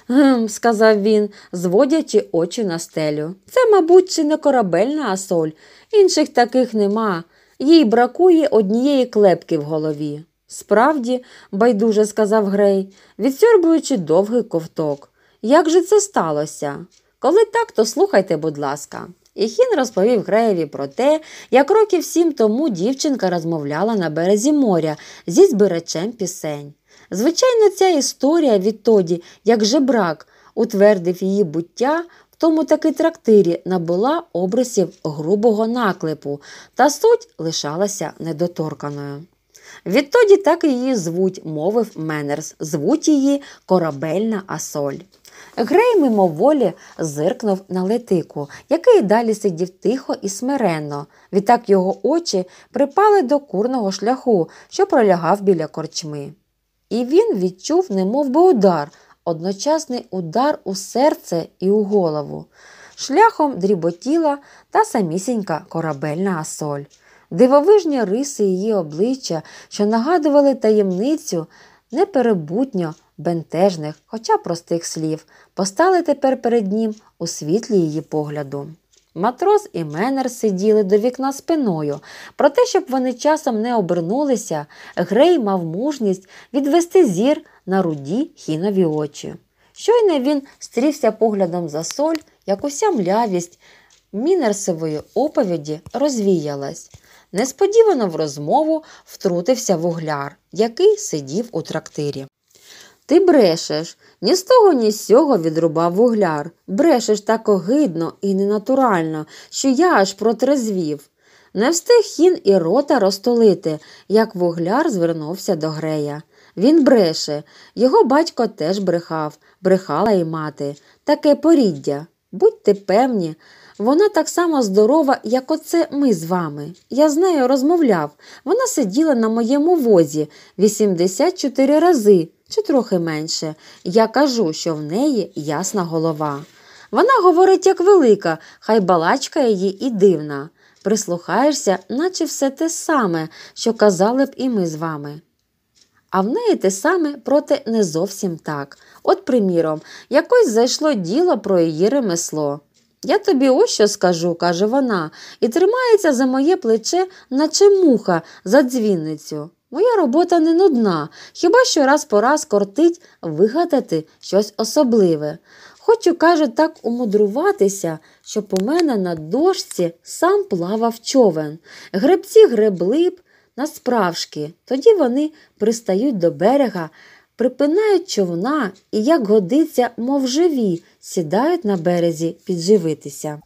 Гм, сказав він, зводячи очі на стелю. Це, мабуть, чи не корабельна асоль, інших таких нема. Їй бракує однієї клепки в голові. Справді, байдуже сказав Грей, відсьорбуючи довгий ковток. Як же це сталося? Коли так, то слухайте, будь ласка. І хін розповів Греєві про те, як років сім тому дівчинка розмовляла на березі моря зі збирачем пісень. Звичайно, ця історія відтоді, як жебрак, утвердив її буття, в тому таки трактирі набула обрисів грубого наклепу, та суть лишалася недоторканою. Відтоді так її звуть, мовив Менерс, звуть її корабельна асоль. Грей мимоволі зиркнув на летику, який далі сидів тихо і смиренно. Відтак його очі припали до курного шляху, що пролягав біля корчми. І він відчув немов би удар, одночасний удар у серце і у голову. Шляхом дріботіла та самісінька корабельна асоль. Дивовижні риси її обличчя, що нагадували таємницю неперебутньо бентежних, хоча простих слів, постали тепер перед ним у світлі її погляду. Матрос і Менер сиділи до вікна спиною. Про те, щоб вони часом не обернулися, Грей мав мужність відвести зір на руді хінові очі. Щойно він стрівся поглядом за соль, як уся млявість мінерсової оповіді розвіялась. Несподівано в розмову втрутився вугляр, який сидів у трактирі. Ти брешеш, ні з того, ні з сього відрубав вугляр. Брешеш так огидно і ненатурально, що я аж протрезвів. Не встиг хін і рота розтулити, як вугляр звернувся до Грея. Він бреше, його батько теж брехав, брехала і мати. Таке поріддя. Будьте певні, вона так само здорова, як оце ми з вами. Я з нею розмовляв. Вона сиділа на моєму возі 84 рази чи трохи менше. Я кажу, що в неї ясна голова. Вона говорить як велика, хай балачка її і дивна. Прислухаєшся, наче все те саме, що казали б і ми з вами. А в неї те саме, проте не зовсім так. От, приміром, якось зайшло діло про її ремесло. Я тобі ось що скажу, каже вона, і тримається за моє плече, наче муха, за дзвінницю. Моя робота не нудна, хіба що раз по раз кортить вигадати щось особливе. Хочу, каже, так умудруватися, щоб у мене на дошці сам плавав човен. Гребці гребли б насправжки. тоді вони пристають до берега, припинають човна і, як годиться, мов живі, сідають на березі підживитися.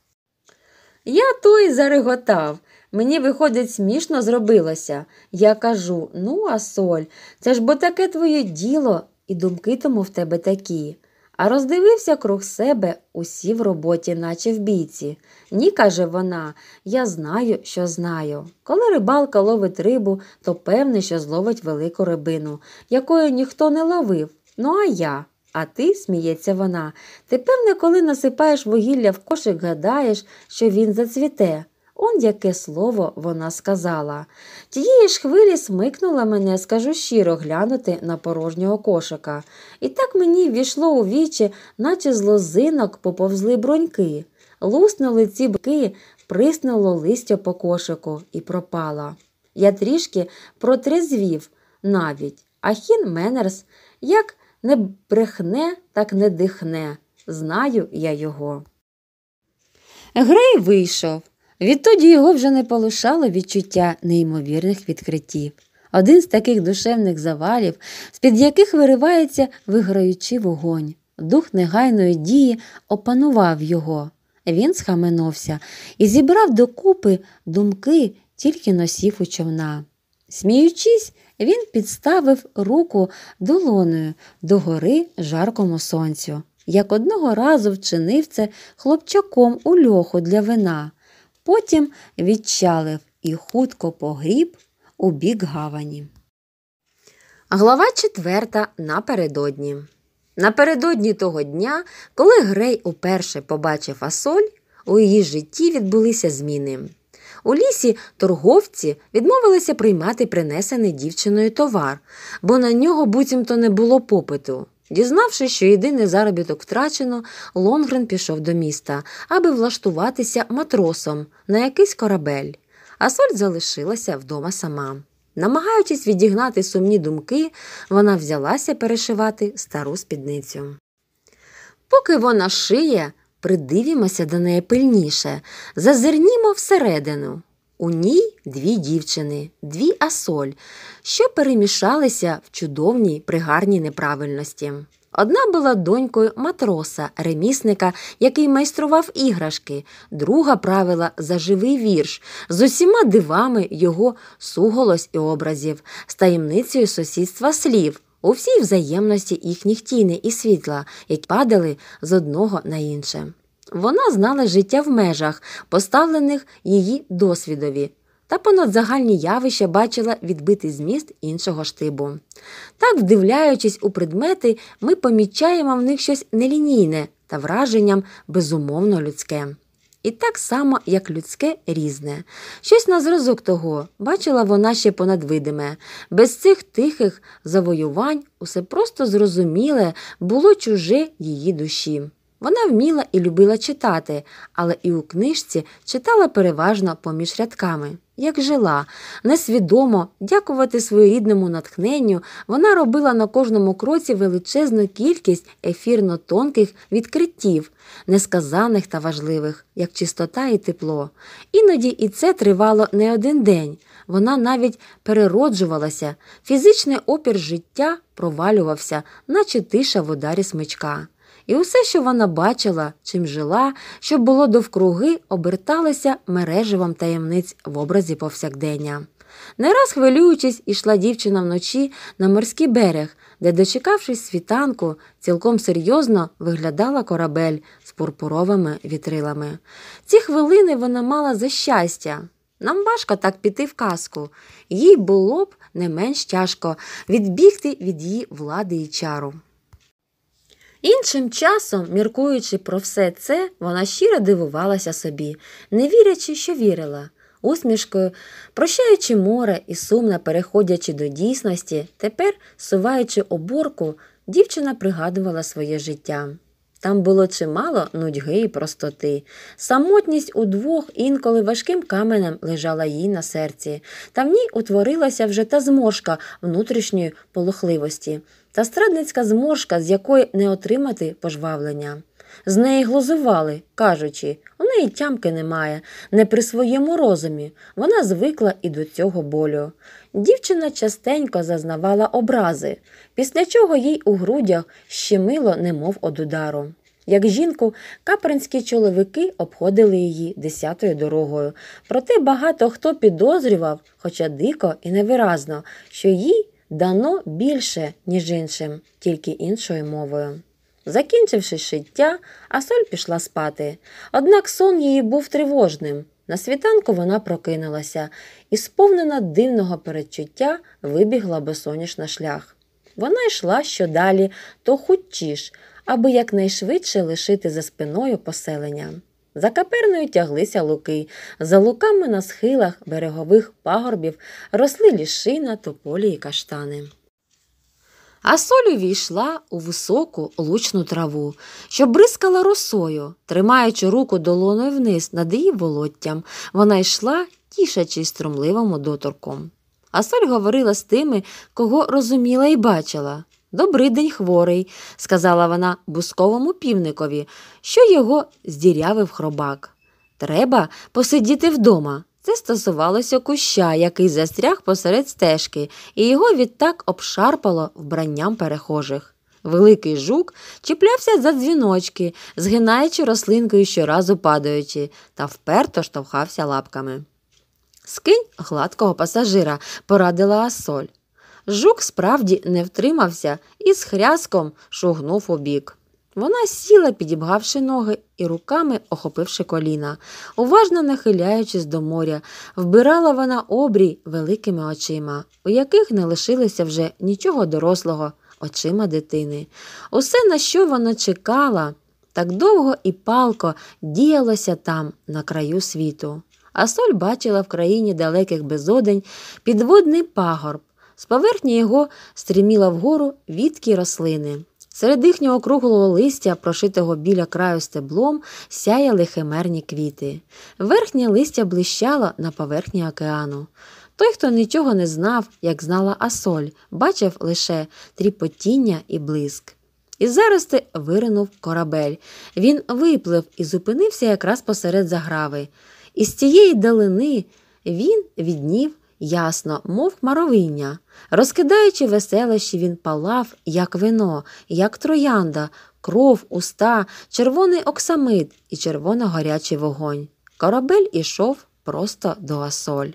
Я той зареготав. Мені, виходить, смішно зробилося. Я кажу ну, а соль, це ж бо таке твоє діло, і думки тому в тебе такі. А роздивився круг себе усі в роботі, наче в бійці. Ні, каже вона, я знаю, що знаю. Коли рибалка ловить рибу, то певне, що зловить велику рибину, якою ніхто не ловив. Ну, а я. А ти, сміється вона, ти певне, коли насипаєш вугілля в кошик, гадаєш, що він зацвіте он яке слово вона сказала. Тієї ж хвилі смикнула мене, скажу щиро, глянути на порожнього кошика. І так мені ввійшло у вічі, наче з лозинок поповзли броньки, луснули ці бки, приснуло листя по кошику і пропало. Я трішки протрезвів навіть, а хін Менерс як не брехне, так не дихне. Знаю я його. Грей вийшов. Відтоді його вже не полишало відчуття неймовірних відкриттів. Один з таких душевних завалів, з-під яких виривається виграючи вогонь. Дух негайної дії опанував його. Він схаменувся і зібрав докупи думки, тільки носів у човна. Сміючись, він підставив руку долоною до гори жаркому сонцю. Як одного разу вчинив це хлопчаком у льоху для вина. Потім відчалив і хутко погріб у бік гавані. Глава четверта напередодні. Напередодні того дня, коли Грей уперше побачив Асоль, у її житті відбулися зміни. У лісі торговці відмовилися приймати принесений дівчиною товар, бо на нього буцімто не було попиту. Дізнавшись, що єдиний заробіток втрачено, Лонгрен пішов до міста, аби влаштуватися матросом на якийсь корабель. А соль залишилася вдома сама. Намагаючись відігнати сумні думки, вона взялася перешивати стару спідницю. Поки вона шиє, придивімося до неї пильніше, зазирнімо всередину. У ній дві дівчини, дві асоль, що перемішалися в чудовній пригарній неправильності. Одна була донькою матроса, ремісника, який майстрував іграшки, друга правила за живий вірш з усіма дивами його суголось і образів, з таємницею сусідства слів, у всій взаємності їхніх тіни і світла, які падали з одного на інше. Вона знала життя в межах, поставлених її досвідові, та понад загальні явища бачила відбитий зміст іншого штибу. Так, вдивляючись у предмети, ми помічаємо в них щось нелінійне та враженням безумовно людське. І так само, як людське різне. Щось на зразок того бачила вона ще понад видиме, Без цих тихих завоювань усе просто зрозуміле було чуже її душі. Вона вміла і любила читати, але і у книжці читала переважно поміж рядками. Як жила, несвідомо, дякувати своєрідному натхненню, вона робила на кожному кроці величезну кількість ефірно тонких відкриттів, несказаних та важливих, як чистота і тепло. Іноді і це тривало не один день. Вона навіть перероджувалася, фізичний опір життя провалювався, наче тиша в ударі смичка і усе, що вона бачила, чим жила, що було довкруги, оберталося мереживом таємниць в образі повсякдення. Не раз хвилюючись, ішла дівчина вночі на морський берег, де, дочекавшись світанку, цілком серйозно виглядала корабель з пурпуровими вітрилами. Ці хвилини вона мала за щастя. Нам важко так піти в казку. Їй було б не менш тяжко відбігти від її влади і чару. Іншим часом, міркуючи про все це, вона щиро дивувалася собі, не вірячи, що вірила. Усмішкою, прощаючи море і сумно переходячи до дійсності, тепер, суваючи оборку, дівчина пригадувала своє життя. Там було чимало нудьги і простоти. Самотність удвох інколи важким каменем лежала їй на серці, та в ній утворилася вже та зморшка внутрішньої полохливості та страдницька зморшка, з якої не отримати пожвавлення. З неї глузували, кажучи, у неї тямки немає, не при своєму розумі. Вона звикла і до цього болю. Дівчина частенько зазнавала образи, після чого їй у грудях щемило, немов од удару. Як жінку, капринські чоловіки обходили її десятою дорогою. Проте багато хто підозрював, хоча дико і невиразно, що їй дано більше, ніж іншим, тільки іншою мовою. Закінчивши шиття, Асоль пішла спати. Однак сон її був тривожним. На світанку вона прокинулася і, сповнена дивного передчуття, вибігла безсоніш на шлях. Вона йшла що далі, то хоч чіш, аби якнайшвидше лишити за спиною поселення. За каперною тяглися луки, за луками на схилах берегових пагорбів росли лішина, тополі і каштани. А соль увійшла у високу лучну траву, що бризкала росою, тримаючи руку долоною вниз над її волоттям, вона йшла, тішачись струмливому доторком. Асоль говорила з тими, кого розуміла і бачила. Добрий день, хворий, сказала вона бусковому півникові, що його здірявив хробак. Треба посидіти вдома. Це стосувалося куща, який застряг посеред стежки, і його відтак обшарпало вбранням перехожих. Великий жук чіплявся за дзвіночки, згинаючи рослинкою щоразу падаючи, та вперто штовхався лапками. Скинь гладкого пасажира, порадила Асоль. Жук справді не втримався і з хряском шугнув у бік. Вона сіла, підібгавши ноги і руками охопивши коліна, уважно нахиляючись до моря, вбирала вона обрій великими очима, у яких не лишилося вже нічого дорослого, очима дитини. Усе, на що вона чекала, так довго і палко діялося там, на краю світу. А соль бачила в країні далеких безодень підводний пагорб. З поверхні його стріміла вгору відкі рослини. Серед їхнього круглого листя, прошитого біля краю стеблом, сяяли химерні квіти. Верхнє листя блищало на поверхні океану. Той, хто нічого не знав, як знала Асоль, бачив лише тріпотіння і блиск. І зараз зарости виринув корабель. Він виплив і зупинився якраз посеред заграви. Із цієї далини він віднів ясно, мов хмаровиння. Розкидаючи веселощі, він палав, як вино, як троянда, кров, уста, червоний оксамит і червоно гарячий вогонь. Корабель ішов просто до асоль.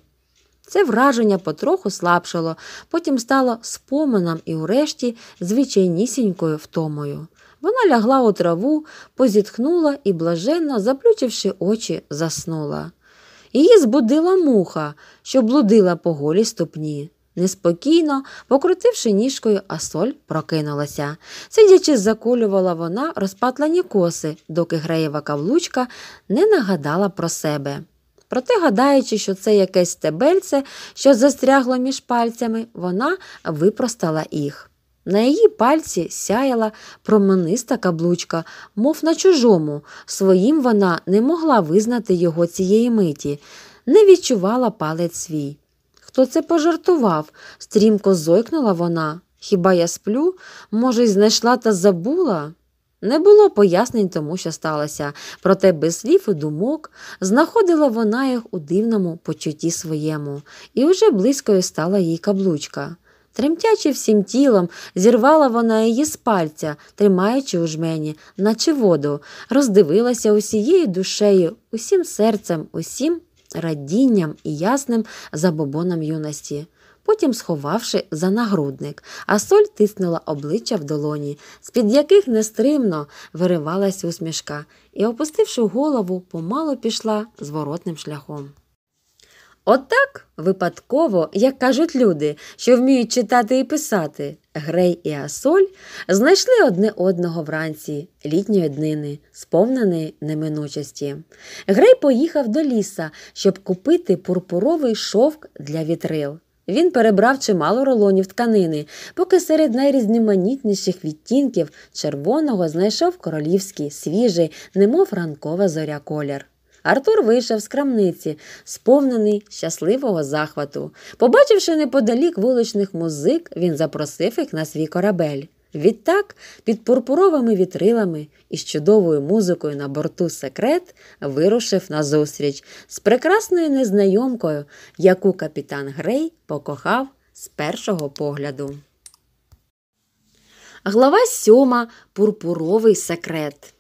Це враження потроху слабшало, потім стало споменом і, врешті звичайнісінькою втомою. Вона лягла у траву, позітхнула і, блаженно, заплючивши очі, заснула. Її збудила муха, що блудила по голій ступні. Неспокійно, покрутивши ніжкою, асоль прокинулася. Сидячи, закулювала вона розпатлені коси, доки греєва кавлучка не нагадала про себе. Проте, гадаючи, що це якесь стебельце, що застрягло між пальцями, вона випростала їх. На її пальці сяяла промениста каблучка, мов на чужому, своїм вона не могла визнати його цієї миті, не відчувала палець свій. Хто це пожартував? стрімко зойкнула вона. Хіба я сплю? Може, й знайшла та забула? Не було пояснень тому, що сталося, проте без слів і думок знаходила вона їх у дивному почутті своєму, і уже близькою стала їй каблучка. Тремтячи всім тілом, зірвала вона її з пальця, тримаючи у жмені, наче воду, роздивилася усією душею, усім серцем, усім радінням і ясним забобоном юності. Потім сховавши за нагрудник, а соль тиснула обличчя в долоні, з-під яких нестримно виривалась усмішка, і, опустивши голову, помало пішла зворотним шляхом. Отак випадково, як кажуть люди, що вміють читати і писати, Грей і Асоль знайшли одне одного вранці літньої днини, сповненої неминучості. Грей поїхав до ліса, щоб купити пурпуровий шовк для вітрил. Він перебрав чимало рулонів тканини, поки серед найрізноманітніших відтінків червоного знайшов королівський свіжий, немов ранкова зоря колір. Артур вийшов з крамниці, сповнений щасливого захвату. Побачивши неподалік вуличних музик, він запросив їх на свій корабель. Відтак, під пурпуровими вітрилами і з чудовою музикою на борту секрет вирушив назустріч з прекрасною незнайомкою, яку капітан Грей покохав з першого погляду. Глава сьома Пурпуровий секрет.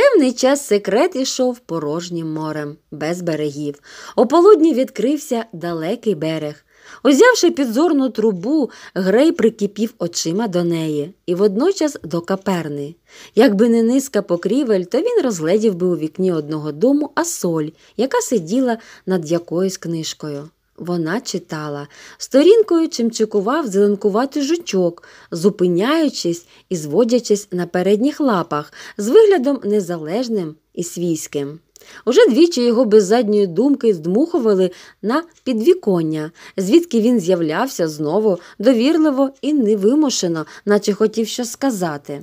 Певний час секрет ішов порожнім морем, без берегів. Ополудні відкрився далекий берег. Узявши підзорну трубу, Грей прикипів очима до неї і водночас до каперни. Якби не низка покрівель, то він розглядів би у вікні одного дому асоль, яка сиділа над якоюсь книжкою. Вона читала, сторінкою чимчикував зеленкуватий жучок, зупиняючись і зводячись на передніх лапах з виглядом незалежним і свійським. Уже двічі його без задньої думки здмухували на підвіконня, звідки він з'являвся знову довірливо і невимушено, наче хотів щось сказати.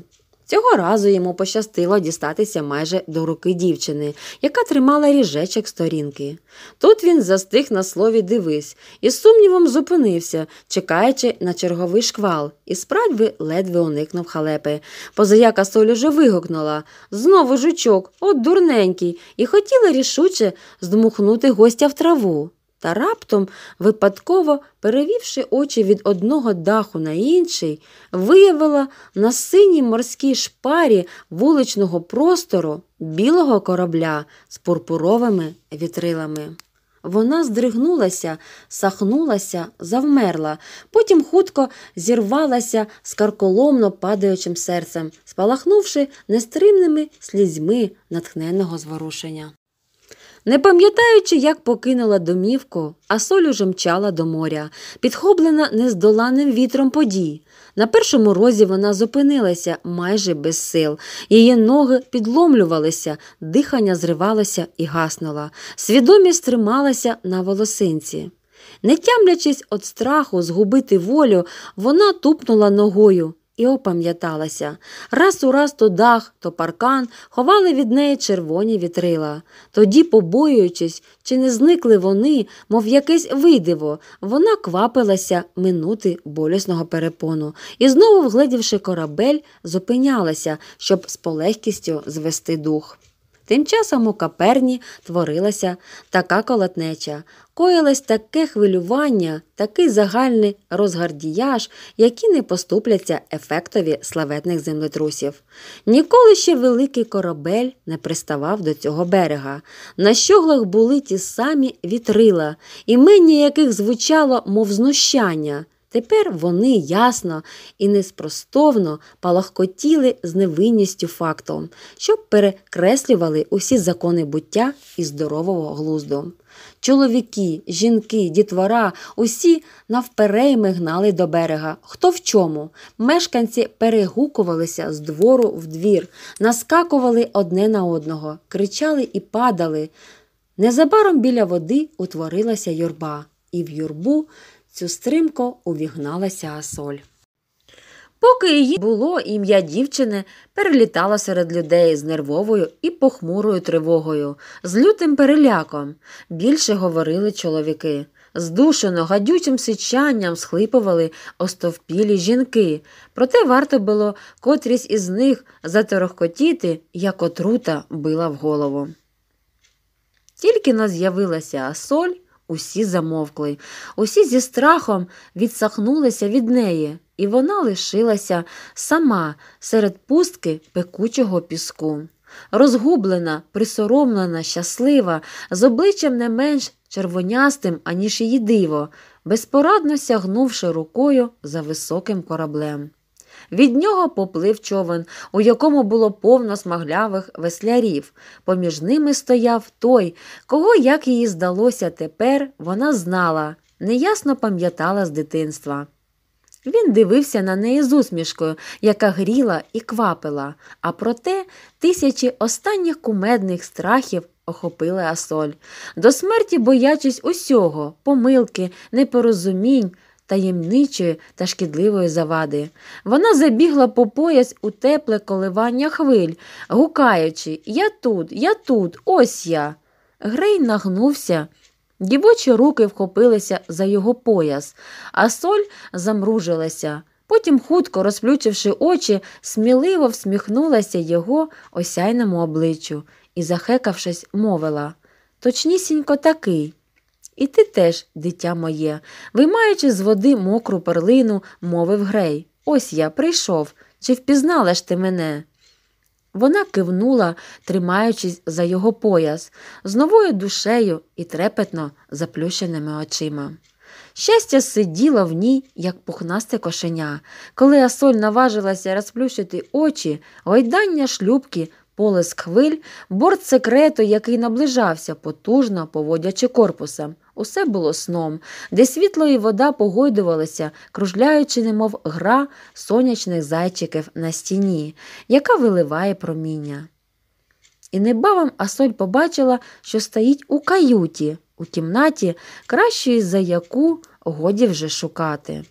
Цього разу йому пощастило дістатися майже до руки дівчини, яка тримала ріжечок сторінки. Тут він застиг на слові дивись і з сумнівом зупинився, чекаючи на черговий шквал, і справді ледве уникнув халепи. Позаяка соль уже вигукнула знову жучок, от дурненький, і хотіла рішуче здмухнути гостя в траву. Та раптом, випадково перевівши очі від одного даху на інший, виявила на синій морській шпарі вуличного простору білого корабля з пурпуровими вітрилами. Вона здригнулася, сахнулася, завмерла, потім хутко зірвалася з карколомно падаючим серцем, спалахнувши нестримними слізьми натхненного зворушення. Не пам'ятаючи, як покинула домівку, а соль уже мчала до моря, підхоблена нездоланим вітром подій. На першому розі вона зупинилася майже без сил. Її ноги підломлювалися, дихання зривалося і гаснуло. Свідомість трималася на волосинці. Не тямлячись від страху згубити волю, вона тупнула ногою і опам'яталася. Раз у раз то дах, то паркан ховали від неї червоні вітрила. Тоді, побоюючись, чи не зникли вони, мов якесь видиво, вона квапилася минути болісного перепону і, знову, вгледівши корабель, зупинялася, щоб з полегкістю звести дух. Тим часом у каперні творилася така колотнеча, коїлось таке хвилювання, такий загальний розгардіяж, які не поступляться ефектові славетних землетрусів. Ніколи ще великий корабель не приставав до цього берега. На щоглах були ті самі вітрила, імені яких звучало мов знущання. Тепер вони ясно і неспростовно палахкотіли з невинністю факту, що перекреслювали усі закони буття і здорового глузду. Чоловіки, жінки, дітвора, усі навперейми гнали до берега. Хто в чому? Мешканці перегукувалися з двору в двір, наскакували одне на одного, кричали і падали. Незабаром біля води утворилася юрба, і в юрбу цю стримко увігналася Асоль. Поки її було, ім'я дівчини перелітало серед людей з нервовою і похмурою тривогою, з лютим переляком. Більше говорили чоловіки. Здушено, гадючим сичанням схлипували остовпілі жінки, проте варто було котрісь із них заторохкотіти, як отрута била в голову. Тільки но з'явилася Асоль, Усі замовкли, усі зі страхом відсахнулися від неї, і вона лишилася сама серед пустки пекучого піску. Розгублена, присоромлена, щаслива, з обличчям не менш червонястим, аніж її диво, безпорадно сягнувши рукою за високим кораблем. Від нього поплив човен, у якому було повно смаглявих веслярів. Поміж ними стояв той, кого, як їй здалося тепер, вона знала, неясно пам'ятала з дитинства. Він дивився на неї з усмішкою, яка гріла і квапила, а проте тисячі останніх кумедних страхів охопили Асоль. До смерті боячись усього, помилки, непорозумінь таємничої та шкідливої завади. Вона забігла по пояс у тепле коливання хвиль, гукаючи Я тут, я тут, ось я. Грей нагнувся. Дівочі руки вхопилися за його пояс, а соль замружилася. Потім, хутко розплючивши очі, сміливо всміхнулася його осяйному обличчю і, захекавшись, мовила Точнісінько такий. І ти теж, дитя моє, виймаючи з води мокру перлину, мовив Грей Ось я прийшов. Чи впізнала ж ти мене? Вона кивнула, тримаючись за його пояс, з новою душею і трепетно заплющеними очима. Щастя сиділо в ній, як пухнасте кошеня. Коли Асоль наважилася розплющити очі, гойдання шлюбки, полиск хвиль, борт секрету, який наближався, потужно поводячи корпусом. Усе було сном, де світло і вода погойдувалися, кружляючи, немов гра сонячних зайчиків на стіні, яка виливає проміння. І небавом Асоль побачила, що стоїть у каюті, у кімнаті, кращої за яку годі вже шукати.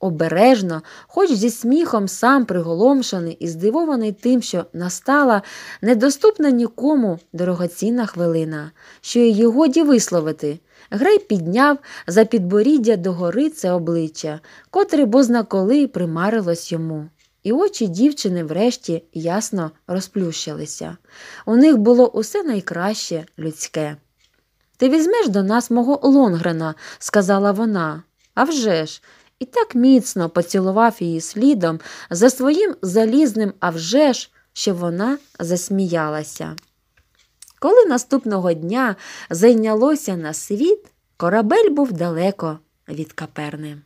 Обережно, хоч зі сміхом сам приголомшений і здивований тим, що настала недоступна нікому дорогоцінна хвилина, що її годі висловити. Грей підняв за підборіддя догори це обличчя, котре бозна коли примарилось йому. І очі дівчини врешті ясно розплющилися. У них було усе найкраще людське. Ти візьмеш до нас мого Лонгрена, сказала вона. «А вже ж!» І так міцно поцілував її слідом за своїм залізним «А вже ж!», що вона засміялася. Коли наступного дня зайнялося на світ, корабель був далеко від каперни.